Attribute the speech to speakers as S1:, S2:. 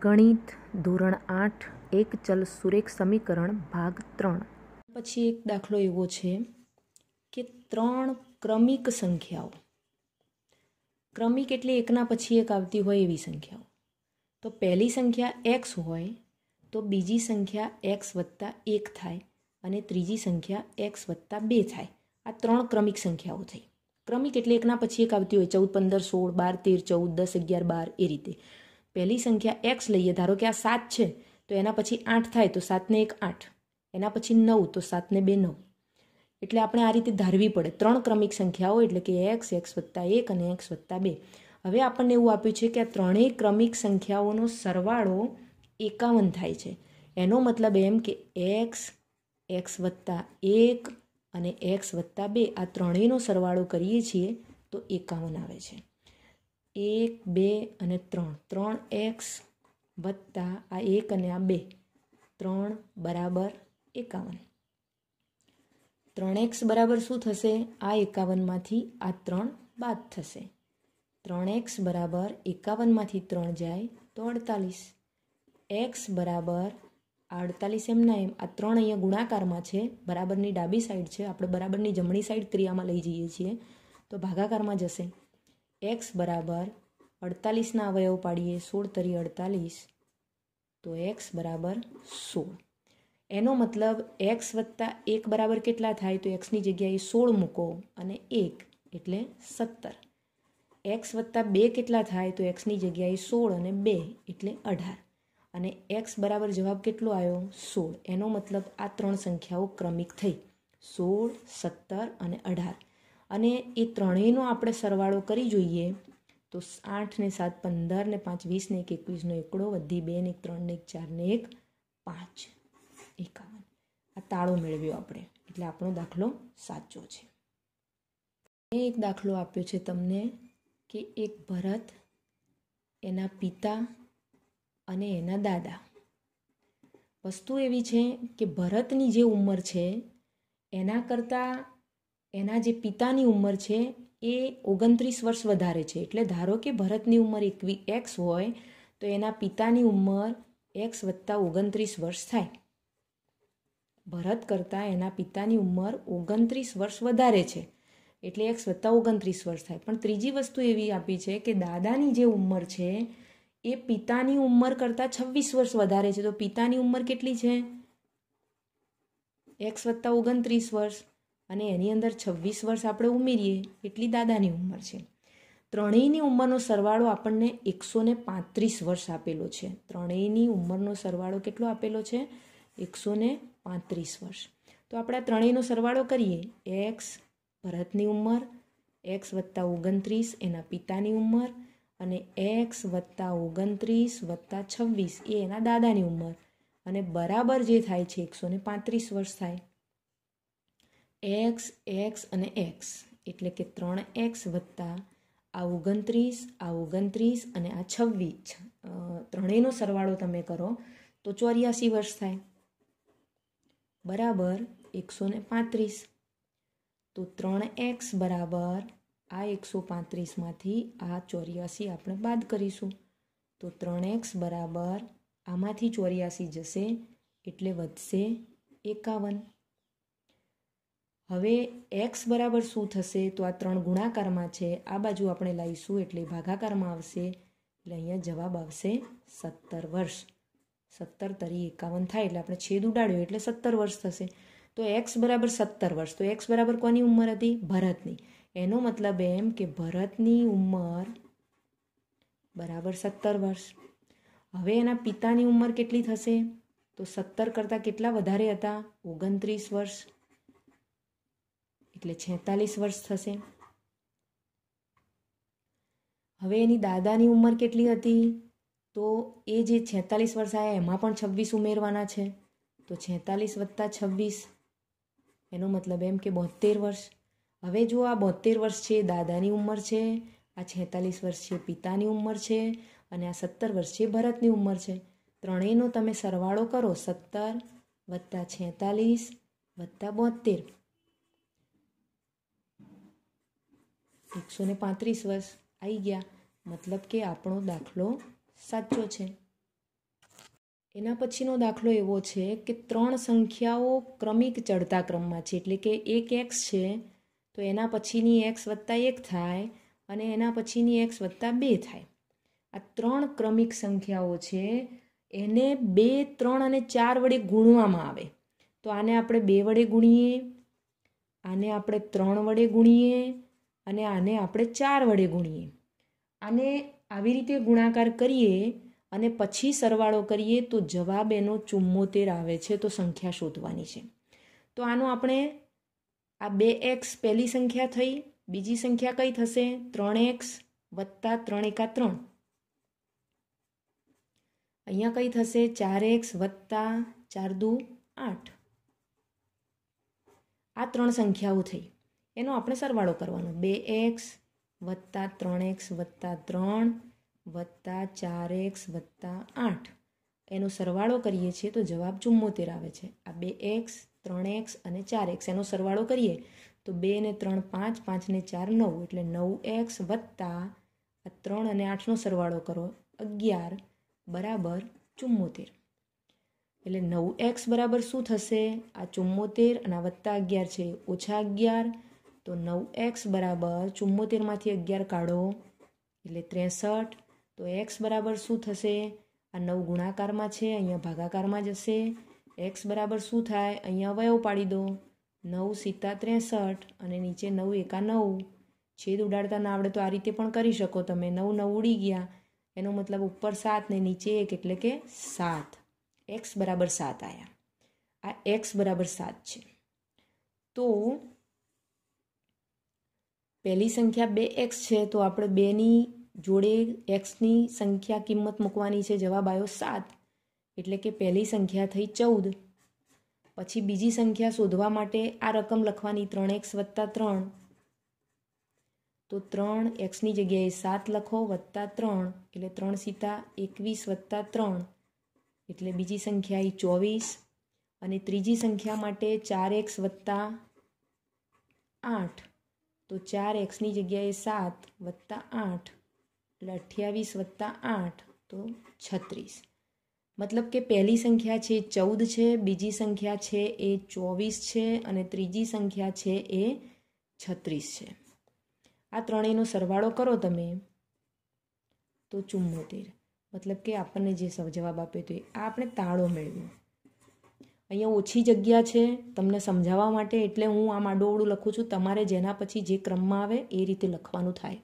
S1: ગણિત ધોરણ આઠ એક ચલ સુરેખ સમીકરણ ભાગ ત્રણ પછી એક દાખલો એવો છે કે ત્રણ ક્રમિક સંખ્યાઓ ક્રમિક એટલે એકના પછી એક આવતી હોય એવી સંખ્યાઓ તો પહેલી સંખ્યા એક્સ હોય તો બીજી સંખ્યા એક્સ વત્તા એક થાય અને ત્રીજી સંખ્યા એક્સ વત્તા બે થાય આ ત્રણ ક્રમિક સંખ્યાઓ થઈ ક્રમિક એટલે એકના પછી એક આવતી હોય ચૌદ પંદર સોળ બાર તેર ચૌદ દસ અગિયાર બાર એ રીતે પહેલી સંખ્યા એક્સ લઈએ ધારો કે આ સાત છે તો એના પછી આઠ થાય તો સાતને એક આઠ એના પછી નવ તો સાતને બે નવ એટલે આપણે આ રીતે ધારવી પડે ત્રણ ક્રમિક સંખ્યાઓ એટલે કે એક્સ એક્સ વત્તા એક અને એક્સ વત્તા બે હવે આપણને એવું આપ્યું છે કે આ ત્રણેય ક્રમિક સંખ્યાઓનો સરવાળો એકાવન થાય છે એનો મતલબ એમ કે એક્સ એક્સ વત્તા એક અને એક્સ વત્તા બે આ ત્રણેયનો સરવાળો કરીએ છીએ તો એકાવન આવે છે એક બે અને ત્રણ ત્રણ એક્સ વત્તા આ એક અને આ બે ત્રણ બરાબર એકાવન ત્રણ એક્સ બરાબર શું થશે આ એકાવનમાંથી આ ત્રણ બાદ થશે ત્રણ એક્સ બરાબર એકાવનમાંથી ત્રણ જાય તો અડતાલીસ એક્સ બરાબર અડતાલીસ એમના એમ આ ત્રણ અહીંયા ગુણાકારમાં છે બરાબરની ડાબી સાઈડ છે આપણે બરાબરની જમણી સાઈડ ક્રિયામાં લઈ જઈએ છીએ તો ભાગાકારમાં જશે એક્સ બરાબર અડતાલીસના અવયવ પાડીએ સોળ તરી અડતાલીસ તો એક્સ બરાબર સોળ એનો મતલબ એક્સ વત્તા એક બરાબર કેટલા થાય તો એક્સની જગ્યાએ સોળ મૂકો અને એક એટલે સત્તર એક્સ વત્તા બે કેટલા થાય તો એક્સની જગ્યાએ સોળ અને બે એટલે અઢાર અને એક્સ બરાબર જવાબ કેટલો આવ્યો સોળ એનો મતલબ આ ત્રણ સંખ્યાઓ ક્રમિક થઈ સોળ સત્તર અને અઢાર અને એ ત્રણેયનો આપણે સરવાળો કરી જોઈએ તો આઠ ને સાત પંદર ને પાંચ વીસ ને એક એકવીસનો એકડો વધી બે ને એક ત્રણ ને એક ચાર ને એક પાંચ એકાવન આ તાળો મેળવ્યો આપણે એટલે આપણો દાખલો સાચો છે મેં એક દાખલો આપ્યો છે તમને કે એક ભરત એના પિતા અને એના દાદા વસ્તુ એવી છે કે ભરતની જે ઉંમર છે એના કરતાં એના જે પિતાની ઉંમર છે એ ઓગણત્રીસ વર્ષ વધારે છે એટલે ધારો કે ભરતની ઉંમર એકવી એક્સ હોય તો એના પિતાની ઉંમર એક્સ વત્તા ઓગણત્રીસ વર્ષ થાય ભરત કરતાં એના પિતાની ઉંમર ઓગણત્રીસ વર્ષ વધારે છે એટલે એક વત્તા ઓગણત્રીસ વર્ષ થાય પણ ત્રીજી વસ્તુ એવી આપી છે કે દાદાની જે ઉંમર છે એ પિતાની ઉંમર કરતાં છવ્વીસ વર્ષ વધારે છે તો પિતાની ઉંમર કેટલી છે એક વત્તા ઓગણત્રીસ વર્ષ અને એની અંદર છવ્વીસ વર્ષ આપણે ઉમેરીએ એટલી દાદાની ઉંમર છે ત્રણેયની ઉંમરનો સરવાળો આપણને એકસો ને પાંત્રીસ વર્ષ આપેલો છે ત્રણેયની ઉંમરનો સરવાળો કેટલો આપેલો છે એકસો ને પાંત્રીસ વર્ષ તો આપણે આ ત્રણેયનો સરવાળો કરીએ એક્સ ભરતની ઉંમર એક્સ વત્તા ઓગણત્રીસ એના પિતાની ઉંમર અને એક્સ વત્તા ઓગણત્રીસ વત્તા છવ્વીસ એ એના દાદાની ઉંમર અને બરાબર જે થાય છે એકસો પાંત્રીસ વર્ષ થાય એક્સ એક્સ અને એક્સ એટલે કે ત્રણ એક્સ વત્તા આ ઓગણત્રીસ આ ઓગણત્રીસ અને આ છવ્વીસ ત્રણેયનો સરવાળો તમે કરો તો ચોર્યાસી વર્ષ થાય બરાબર એકસો ને પાંત્રીસ તો ત્રણ એક્સ બરાબર આ એકસો પાંત્રીસમાંથી આ ચોર્યાસી આપણે બાદ કરીશું તો ત્રણ એક્સ બરાબર આમાંથી ચોર્યાસી જશે એટલે વધશે એકાવન હવે એક્સ બરાબર શું થશે તો આ ત્રણ ગુણાકારમાં છે આ બાજુ આપણે લાવીશું એટલે ભાગાકારમાં આવશે એટલે અહીંયા જવાબ આવશે સત્તર વર્ષ સત્તર તરી એકાવન થાય એટલે આપણે છેદ ઉડાડ્યો એટલે સત્તર વર્ષ થશે તો એક્સ બરાબર સત્તર વર્ષ તો એક્સ બરાબર કોની ઉંમર હતી ભરતની એનો મતલબ એમ કે ભરતની ઉંમર બરાબર સત્તર વર્ષ હવે એના પિતાની ઉંમર કેટલી થશે તો સત્તર કરતાં કેટલા વધારે હતા ઓગણત્રીસ વર્ષ એટલે છેતાલીસ વર્ષ થશે હવે એની દાદાની ઉંમર કેટલી હતી તો એ જે છેતાલીસ વર્ષ આવ્યા એમાં પણ છવ્વીસ ઉમેરવાના છે તો છેતાલીસ વત્તા છવ્વીસ એનો મતલબ એમ કે બોતેર વર્ષ હવે જો આ બોતેર વર્ષ છે દાદાની ઉંમર છે આ છેતાલીસ વર્ષ છે પિતાની ઉંમર છે અને આ સત્તર વર્ષ છે ભરતની ઉંમર છે ત્રણેયનો તમે સરવાળો કરો સત્તર વત્તા છેતાલીસ વત્તા બોતેર એકસો ને પાંત્રીસ વર્ષ આવી ગયા મતલબ કે આપણો દાખલો સાચો છે એના પછીનો દાખલો એવો છે કે ત્રણ સંખ્યાઓ ક્રમિક ચડતા ક્રમમાં છે એટલે કે એક એક્સ છે તો એના પછીની એક્સ વત્તા એક થાય અને એના પછીની એક્સ વત્તા બે થાય આ ત્રણ ક્રમિક સંખ્યાઓ છે એને બે ત્રણ અને ચાર વડે ગુણવામાં આવે તો આને આપણે બે વડે ગુણીએ આને આપણે ત્રણ વડે ગુણીએ અને આને આપણે ચાર વડે ગુણીએ આને આવી રીતે ગુણાકાર કરીએ અને પછી સરવાળો કરીએ તો જવાબ એનો ચુમ્મોતેર આવે છે તો સંખ્યા શોધવાની છે તો આનો આપણે આ બે એક્સ પહેલી સંખ્યા થઈ બીજી સંખ્યા કઈ થશે ત્રણ એક્સ વત્તા ત્રણ એકા ત્રણ અહીંયા કઈ થશે ચાર એક્સ વત્તા ચાર દુ આઠ આ ત્રણ સંખ્યાઓ થઈ એનો આપણે સરવાળો કરવાનો બે એક્સ વત્તા ત્રણ એક્સ વત્તા ત્રણ વત્તા ચાર એક્સ વત્તા આઠ એનો સરવાળો કરીએ છીએ તો જવાબ ચુમ્મોતેર આવે છે આ બે એક્સ ત્રણ એક્સ અને ચાર એક્સ એનો સરવાળો કરીએ તો બે ને ત્રણ પાંચ પાંચ ને ચાર નવ એટલે નવ એક્સ વત્તા આ ત્રણ અને આઠનો સરવાળો કરો અગિયાર બરાબર ચુમ્મોતેર એટલે નવ એક્સ બરાબર શું થશે આ ચુમ્મોતેર અને આ વત્તા અગિયાર છે ઓછા અગિયાર તો નવ એક્સ બરાબર ચુમ્મોતેરમાંથી અગિયાર કાઢો એટલે ત્રેસઠ તો એક્સ બરાબર શું થશે આ નવ ગુણાકારમાં છે અહીંયા ભાગાકારમાં જશે એક્સ બરાબર શું થાય અહીંયા અવયવ પાડી દો નવ સીતા ત્રેસઠ અને નીચે નવ એકા નવ છેદ ઉડાડતા ના આવડે તો આ રીતે પણ કરી શકો તમે નવ નવ ઉડી ગયા એનો મતલબ ઉપર સાત ને નીચે એક એટલે કે સાત એક્સ બરાબર સાત આવ્યા આ એક્સ બરાબર સાત છે તો પહેલી સંખ્યા બે એક્સ છે તો આપણે બેની જોડે એક્સની સંખ્યા કિંમત મૂકવાની છે જવાબ આવ્યો સાત એટલે કે પહેલી સંખ્યા થઈ ચૌદ પછી બીજી સંખ્યા શોધવા માટે આ રકમ લખવાની ત્રણ એક્સ વત્તા ત્રણ તો ત્રણ એક્સની જગ્યાએ સાત લખો વત્તા ત્રણ એટલે ત્રણ સીતા એકવીસ વત્તા ત્રણ એટલે બીજી સંખ્યા એ ચોવીસ અને ત્રીજી સંખ્યા માટે ચાર એક્સ વત્તા આઠ તો ચાર એક્સની જગ્યાએ સાત વત્તા આઠ એટલે અઠ્યાવીસ વત્તા આઠ તો છત્રીસ મતલબ કે પહેલી સંખ્યા છે ચૌદ છે બીજી સંખ્યા છે એ ચોવીસ છે અને ત્રીજી સંખ્યા છે એ છત્રીસ છે આ ત્રણેયનો સરવાળો કરો તમે તો ચુમ્મોતેર મતલબ કે આપણને જે સૌ જવાબ આપ્યો હતો એ આપણે તાળો મેળવ્યો અહીંયા ઓછી જગ્યા છે તમને સમજાવવા માટે એટલે હું આમ આડું અવળું લખું છું તમારે જેના પછી જે ક્રમમાં આવે એ રીતે લખવાનું થાય